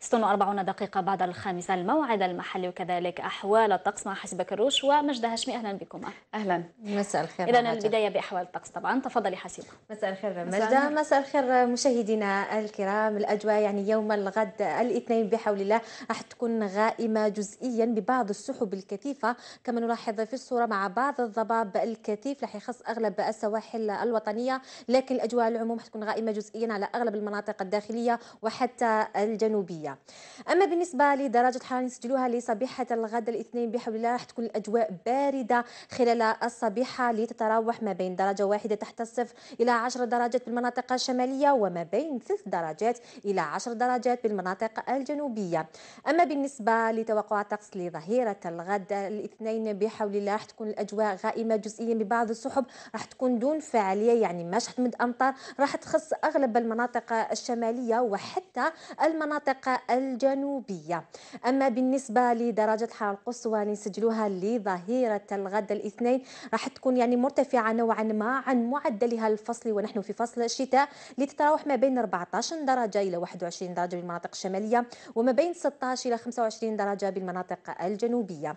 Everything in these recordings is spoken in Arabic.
46 دقيقة بعد الخامسة الموعد المحلي وكذلك أحوال الطقس مع حسب كروش ومجد هاشمي أهلا بكم أهلا مساء الخير إذا البداية بأحوال الطقس طبعا تفضلي حسيبة مساء الخير مجدة مساء الخير مشاهدينا الكرام الأجواء يعني يوم الغد الاثنين بحول الله راح تكون غائمة جزئيا ببعض السحب الكثيفة كما نلاحظ في الصورة مع بعض الضباب الكثيف راح يخص أغلب السواحل الوطنية لكن الأجواء العموم راح تكون غائمة جزئيا على أغلب المناطق الداخلية وحتى الجنوبية الجوية أما بالنسبة لدرجة الحرارة نسجلوها لصبيحة الغد الاثنين بحول الله راح تكون الأجواء باردة خلال الصبيحة لتتراوح ما بين درجة واحدة تحت الصفر إلى 10 درجات بالمناطق الشمالية وما بين 3 درجات إلى 10 درجات بالمناطق الجنوبية أما بالنسبة لتوقع الطقس لظهيرة الغد الاثنين بحول الله راح تكون الأجواء غائمة جزئيا ببعض السحب راح تكون دون فعاليه يعني مش حتمد أمطار راح تخص أغلب المناطق الشمالية وحتى المناطق الجنوبية أما بالنسبة لدرجة الحرارة القصوى اللي نسجلوها لظهيرة الغد الاثنين راح تكون يعني مرتفعة نوعا ما عن معدلها الفصلي ونحن في فصل الشتاء لتتراوح ما بين 14 درجة إلى 21 درجة بالمناطق الشمالية وما بين 16 إلى 25 درجة بالمناطق الجنوبية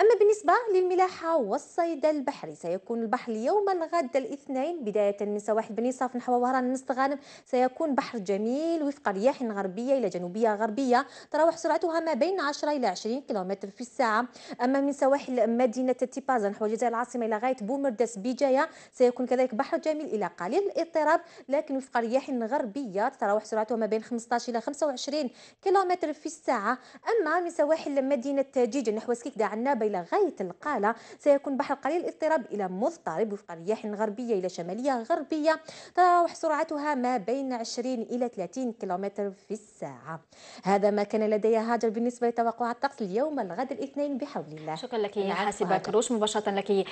أما بالنسبة للملاحة والصيد البحري سيكون البحر يوم الغد الاثنين بداية من سواحل بني صاف نحو وهران مستغانم سيكون بحر جميل وفق رياح غربية إلى جنوبية الغربية تراوح سرعتها ما بين 10 إلى 20 كيلومتر في الساعة أما من سواحل مدينة تيبازا نحو جزائر العاصمة إلى غاية بومرداس بجاية سيكون كذلك بحر جميل إلى قليل الاضطراب لكن وفق رياح غربية تتراوح سرعتها ما بين 15 إلى 25 كيلومتر في الساعة أما من سواحل مدينة جيجا نحو سكيكدا عنابة إلى غاية القالة سيكون بحر قليل الاضطراب إلى مضطرب وفق رياح غربية إلى شمالية غربية تتراوح سرعتها ما بين 20 إلى 30 كيلومتر في الساعة هذا ما كان لدي هاجر بالنسبه لتوقعات الطقس اليوم الغد الاثنين بحول الله شكرا لك حاسبه كروش مباشره لك